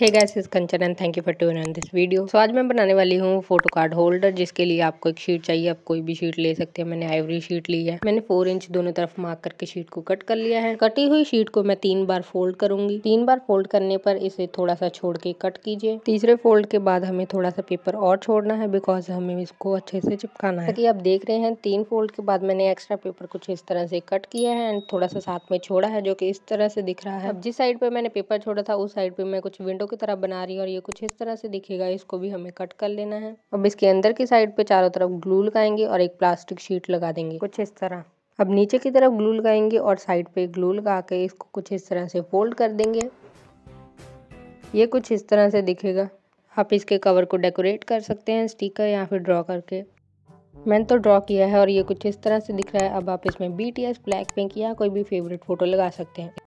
hey guys is Kanchan and thank you for tune in this video so आज मैं बनाने वाली हूँ फोटो कार्ड होल्डर जिसके लिए आपको एक शीट चाहिए आप कोई भी शीट ले सकते हैं मैंने आइवरी शीट ली है मैंने फोर इंच दोनों तरफ मार्क करके शीट को कट कर लिया है कटी हुई शीट को मैं तीन बार फोल्ड करूंगी तीन बार फोल्ड करने पर इसे थोड़ा सा छोड़ के कट कीजिए तीसरे फोल्ड के बाद हमें थोड़ा सा पेपर और छोड़ना है बिकॉज हमें इसको अच्छे से चिपकाना है आप देख रहे हैं तीन फोल्ड के बाद मैंने एक्स्ट्रा पेपर कुछ इस तरह से कट किया है एंड थोड़ा सा साथ में छोड़ा है जो की इस तरह से दिख रहा है जिस साइड पे मैंने पेपर छोड़ा था उस साइड पे मैं कुछ विंडो विंडो की तरह बना रही है और ये कुछ इस तरह से दिखेगा इसको भी हमें कट कर लेना है अब इसके अंदर की साइड पे चारों तरफ ग्लू लगाएंगे और एक प्लास्टिक शीट लगा देंगे कुछ इस तरह अब नीचे की तरफ ग्लू लगाएंगे और साइड पे ग्लू लगा के इसको कुछ इस तरह से फोल्ड कर देंगे ये कुछ इस तरह से दिखेगा आप इसके कवर को डेकोरेट कर सकते हैं स्टीकर या फिर ड्रॉ करके मैंने तो ड्रॉ किया है और ये कुछ इस तरह से दिख रहा है अब आप इसमें B T S Blackpink या कोई भी फेवरेट फ़ोटो लगा सकते हैं